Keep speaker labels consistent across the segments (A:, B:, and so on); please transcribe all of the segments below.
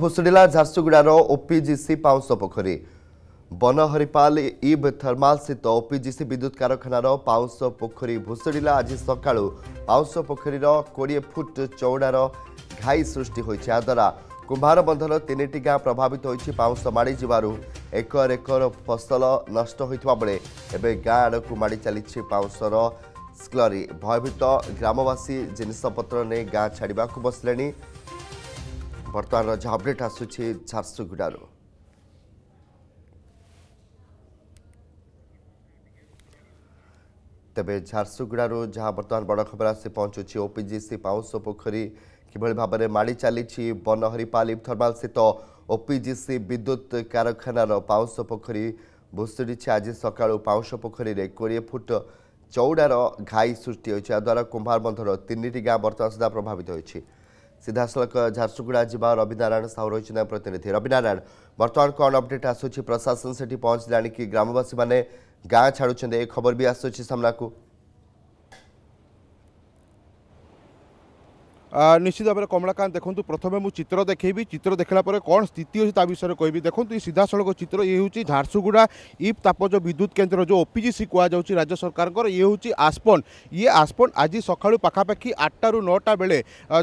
A: ଭୁଷୁଡ଼ିଲା ଝାରସୁଗୁଡ଼ାର ଓପିଜିସି ପାଉଁଶ ପୋଖରୀ ବନହରିପାଲ ଇବ୍ ଥର୍ମାଲ ସ୍ଥିତ ଓପିଜିସି ବିଦ୍ୟୁତ କାରଖାନାର ପାଉଁଶ ପୋଖରୀ ଭୁଷୁଡ଼ିଲା ଆଜି ସକାଳୁ ପାଉଁଶ ପୋଖରୀର କୋଡ଼ିଏ ଫୁଟ ଚଉଡ଼ାର ଘାଇ ସୃଷ୍ଟି ହୋଇଛି ଏହାଦ୍ୱାରା କୁମ୍ଭାରବନ୍ଧର ତିନିଟି ଗାଁ ପ୍ରଭାବିତ ହୋଇଛି ପାଉଁଶ ମାଡ଼ିଯିବାରୁ ଏକର ଏକର ଫସଲ ନଷ୍ଟ ହୋଇଥିବା ବେଳେ ଏବେ ଗାଁ ଆଡ଼କୁ ମାଡ଼ି ଚାଲିଛି ପାଉଁଶର ସ୍କ୍ଲରି ଭୟଭୀତ ଗ୍ରାମବାସୀ ଜିନିଷପତ୍ର ନେଇ ଗାଁ ଛାଡ଼ିବାକୁ ବସିଲେଣି ବର୍ତ୍ତମାନ ଯେଉଁ ଅପଡ଼େଟ୍ ଆସୁଛି ଝାରସୁଗୁଡ଼ାରୁ ତେବେ ଝାରସୁଗୁଡ଼ାରୁ ଯାହା ବର୍ତ୍ତମାନ ବଡ଼ ଖବର ଆସି ପହଞ୍ଚୁଛି ଓପିଜିସି ପାଉଁଶ ପୋଖରୀ କିଭଳି ଭାବରେ ମାଡ଼ି ଚାଲିଛି ବନ ହରିପାଲି ଥର୍ମାଲ ସ୍ଥିତ ଓପିଜିସି ବିଦ୍ୟୁତ କାରଖାନାର ପାଉଁଶ ପୋଖରୀ ଭୁଷୁଡ଼ିଛି ଆଜି ସକାଳୁ ପାଉଁଶ ପୋଖରୀରେ କୋଡ଼ିଏ ଫୁଟ ଚଉଡ଼ାର ଘାଇ ସୃଷ୍ଟି ହୋଇଛି ଏହାଦ୍ୱାରା କୁମ୍ଭାରବନ୍ଧର ତିନିଟି ଗାଁ ବର୍ତ୍ତମାନ ସୁଦ୍ଧା ପ୍ରଭାବିତ ହୋଇଛି सिधासल झारसुगुडा जुन रबिनारायण साहु रह प्रतिनिधि रबिनारायण बर्तन कन् अपडेट आसु प्रशासन सठी पहुँच कि ग्रामवासी महाँ छाडुन्छ ए खबर भी आसु को নিশ্চিত ভাবে কমলাকান্ত দেখুন প্রথমে মু চিত্র দেখেবি চিত্র
B: দেখা পরে কোণ স্থিতি অছে তা বিষয়ে কবি দেখুন এই সিধা সড়ক চিত্র ইয়ে হচ্ছে ঝারসুগুড়া ইপ তাপজ বিদ্যুৎ কেন্দ্র যে ওপিজিসি কুযাচ্ছে রাজ্য সরকার ইয়ে হচ্ছে আসপন ইয়ে আসপন আজ সকাল পাখাপাখি আটটা রু নটা বেড়ে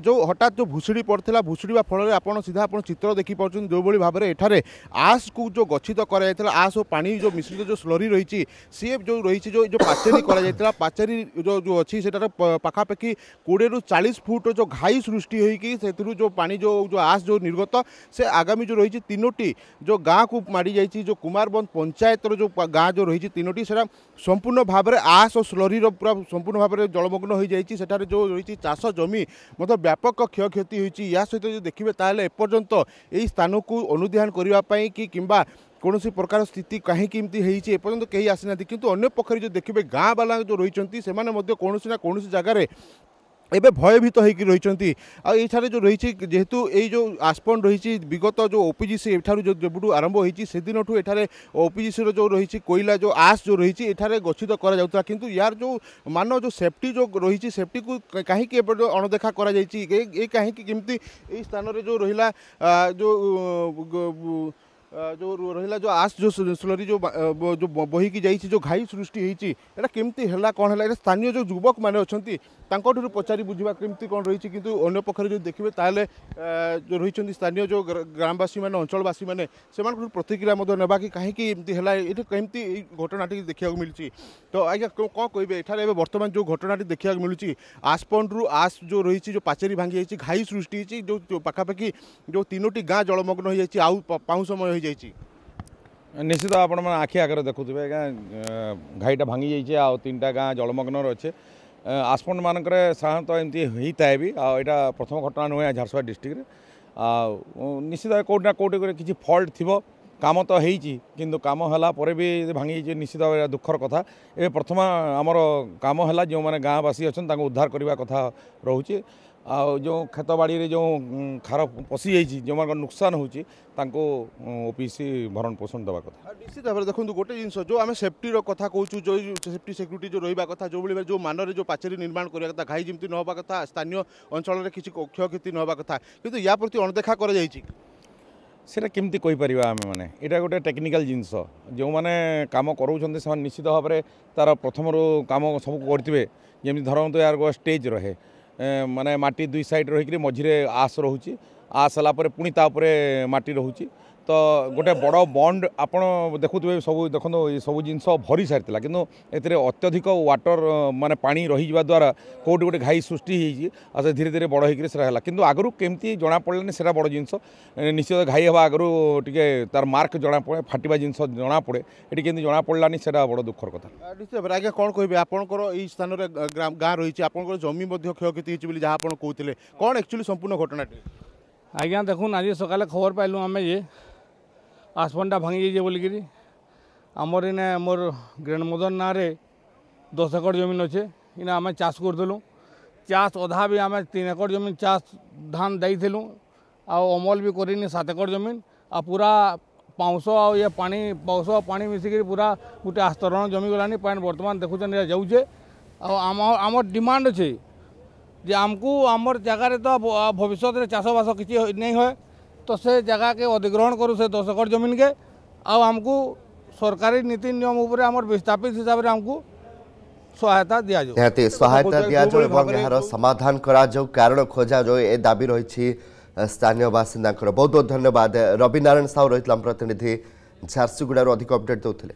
B: যে হঠাৎ যে ভুষুড়ি পড়ে ভুষুড়া ফলের আপনার সিধা আপনার চিত্র দেখিপাচ্ছেন যেভাবে ভাবে এখানে কু যে গচ্ছিত করা যাই আস ও পানি যে মিশ্রিত যে স্লরি রয়েছে সি যে রয়েছে যে পাচেরি করা যাই পাচেরি যে অছি পাখাপাখি কোড়ি রু চাশ ফুট যে घाई सृष्टि जो पा जो जो आस जो निर्गत से आगामी जो रही तीनोटी जो गाँ को माड़ जा कुमारबंद पंचायत जो गाँ जो रही तीनोटी से संपूर्ण भाव में आस और स्लरी पूरा संपूर्ण भाव में जलमग्न हो जाए जो रही चाष जमी मतलब व्यापक क्षय क्षति हो सहित जो देखिए एपर्त यही स्थान को अनुधान करने कि कौन सी प्रकार स्थिति कहीं एपर्त कहीं आसी ना कि अंपक्ष देखिए गाँव बाला जो रही कौन सी ना कौन जगह ଏବେ ଭୟଭୀତ ହୋଇକି ରହିଛନ୍ତି ଆଉ ଏଇଠାରେ ଯେଉଁ ରହିଛି ଯେହେତୁ ଏଇ ଯେଉଁ ଆସ୍ପନ୍ ରହିଛି ବିଗତ ଯେଉଁ ଓପିଜିସି ଏଠାରୁ ଯେଉଁ ଯେବେଠୁ ଆରମ୍ଭ ହୋଇଛି ସେଦିନଠୁ ଏଠାରେ ଓପିଜିସିର ଯେଉଁ ରହିଛି କୋଇଲା ଯେଉଁ ଆସ୍ ଯେଉଁ ରହିଛି ଏଠାରେ ଗଛିତ କରାଯାଉଥିଲା କିନ୍ତୁ ୟାର ଯେଉଁ ମାନ ଯେଉଁ ସେଫ୍ଟି ଯେଉଁ ରହିଛି ସେଫ୍ଟିକୁ କାହିଁକି ଏପଟେ ଅଣଦେଖା କରାଯାଇଛି ଏ କାହିଁକି କେମିତି ଏଇ ସ୍ଥାନରେ ଯେଉଁ ରହିଲା ଯେଉଁ जो रहा जो आस जो स्लोरी जो जो जाइए जो घाई सृष्टि होता केमती है कौन है स्थानीय जो युवक मैंने अच्छा पचारि बुझा केमती कौन रही कि अगर जो देखिए तेल जो रही स्थानीय जो ग्रामवासी मैंने अंचलवासी मैंने से प्रतिक्रिया ना कि कहीं ये कमी घटनाटी देखा मिली तो आज्ञा कौन कहे एठार बर्तमान जो घटनाटी देखा मिलूँ आसपंडू आस जो रही जो पाचेरी भांगी घाई सृष्टि जो पाखापाखी जो तीनो गाँ जलमग्न हो जाए आउ पाऊँ समय ହୋଇଯାଇଛି ନିଶ୍ଚିତ ଆପଣମାନେ ଆଖି ଆଗରେ ଦେଖୁଥିବେ ଆଜ୍ଞା
C: ଘାଇଟା ଭାଙ୍ଗି ଯାଇଛି ଆଉ ତିନିଟା ଗାଁ ଜଳମଗ୍ନର ଅଛେ ଆସପଣ୍ଡମାନଙ୍କରେ ସାଧାରଣତଃ ଏମିତି ହେଇଥାଏ ବି ଆଉ ଏଇଟା ପ୍ରଥମ ଘଟଣା ନୁହେଁ ଝାରସୁଗୁଡ଼ା ଡିଷ୍ଟ୍ରିକ୍ଟରେ ଆଉ ନିଶ୍ଚିତ କେଉଁଠି ନା କେଉଁଠି କରି କିଛି ଫଲ୍ଟ ଥିବ କାମ ତ ହେଇଛି କିନ୍ତୁ କାମ ହେଲା ପରେ ବି ଭାଙ୍ଗି ଯାଇଛି ନିଶ୍ଚିତ ଭାବେ ଦୁଃଖର କଥା ଏବେ ପ୍ରଥମ ଆମର କାମ ହେଲା ଯେଉଁମାନେ ଗାଁବାସୀ ଅଛନ୍ତି ତାଙ୍କୁ ଉଦ୍ଧାର କରିବା କଥା ରହୁଛି ଆଉ ଯେଉଁ କ୍ଷେତବାଡ଼ିରେ ଯେଉଁ ଖାର ପଶିଯାଇଛି ଯେଉଁମାନଙ୍କ ନୁକସାନ ହେଉଛି ତାଙ୍କୁ ଓ ପି ସି ଭରଣ ପୋଷଣ ଦେବା କଥା
B: ନିଶ୍ଚିତ ଭାବରେ ଦେଖନ୍ତୁ ଗୋଟେ ଜିନିଷ ଯେଉଁ ଆମେ ସେଫ୍ଟିର କଥା କହୁଛୁ ଯେଉଁ ସେଫ୍ଟି ସେକ୍ୟୁରିଟି ଯେଉଁ ରହିବା କଥା ଯେଉଁଭଳି ଭାବେ ଯେଉଁ ମାନରେ ଯେଉଁ ପାଚେରୀ ନିର୍ମାଣ କରିବା କଥା ଘାଇ ଯେମିତି ନ ହେବା କଥା ସ୍ଥାନୀୟ ଅଞ୍ଚଳରେ କିଛି କ୍ଷୟକ୍ଷତି ନ ହେବା କଥା କିନ୍ତୁ ୟା ପ୍ରତି ଅଣଦେଖା କରାଯାଇଛି
C: ସେଇଟା କେମିତି କହିପାରିବା ଆମେମାନେ ଏଇଟା ଗୋଟେ ଟେକ୍ନିକାଲ୍ ଜିନିଷ ଯେଉଁମାନେ କାମ কাম ସେମାନେ ନିଶ୍ଚିତ ଭାବରେ ତାର ପ୍ରଥମରୁ କାମ ସବୁ କରିଥିବେ ଯେମିତି ଧରନ୍ତୁ ধরতো ইয়ার স্টেজ রহে মানে মাটি দুই সাইড রহিকি মঝিরে আশ রহুচি আসলা পরে পুঁ তা উপরে মাটি রয়েছে তো গোটে বড় বন্ড আপনার দেখুবে সব দেখুন সব জিনিস ভরি সারি কিন্তু এতে অত্যধিক ওয়াটর মানে পা রহিযা দ্বারা কোটি গোটে ঘাই সৃষ্টি হয়েছে আর সে ধীরে ধীরে বড় হয়ে সেটা হল কিন্তু আগর কেমতি জনা পড়লানি সেটা বড় জিনিস নিশ্চিত ঘাই হওয়া আগর টিকি তার মার্ক জনা পড়ে ফাটিবা জিনিস জনা পড়ে এটি কেমতি জনা পড়লানি সেটা বড় দুঃখর কথা
B: নিশ্চিত ভাবে আজ্ঞা কম কহবে আপনার এই স্থানের গাঁ রয়েছে আপনার জমি ক্ষয়ক্ষতি হয়েছে বলে যা আপনার কৌলে কম একচুয়ালি সম্পূর্ণ ঘটনাটি আজ্ঞা দেখুন আজ সকালে
D: খবর পাইলু আমি যে আসমানটা ভাঙি যাইছে বলিকি আমার ইনে মোর গ্র্যান্ডমদর নাঁরে দশ একর জমিন অছে ইনে আমি চাষ করলু চাষ অধা বি আমি তিন একর জমিন চাষ ধান দেইলু আমল বি করিনি সাত একর জমিন আর পুরা পাউঁশ আউ ইয়ে পানি পাউঁশ পানি মিশিকি পুরা গোটে আস্তরণ জমিগলানি পানি বর্তমান দেখুছেন যাউছে আর আমার আমার ডিমান্ড অছে যে আমকু আমার জায়গার তো ভবিষ্যতের চাষবাস কিছু নেই হয় তো সে জায়গাকে অধিগ্রহণ করু সে দশ একর জমিনকে আমকু সরকারি নীতি নিয়ম উপরে আমার বিস্থাপিত হিসাবে আমকু সহায়তা দিয়া যাও নিহতি সহায়তা দিয়া যাও এবং এর
A: সমাধান করা যাও কারণ খোঁজা যাও এ দাবি রয়েছে স্থানীয় বাসিন্দাঙ্কর বহুত বহুত ধন্যবাদ রবি নারায়ণ সাউ রয়েছিল আম প্রতিনিধি ঝারসুগুড়ার অধিক অপডেট দেউলে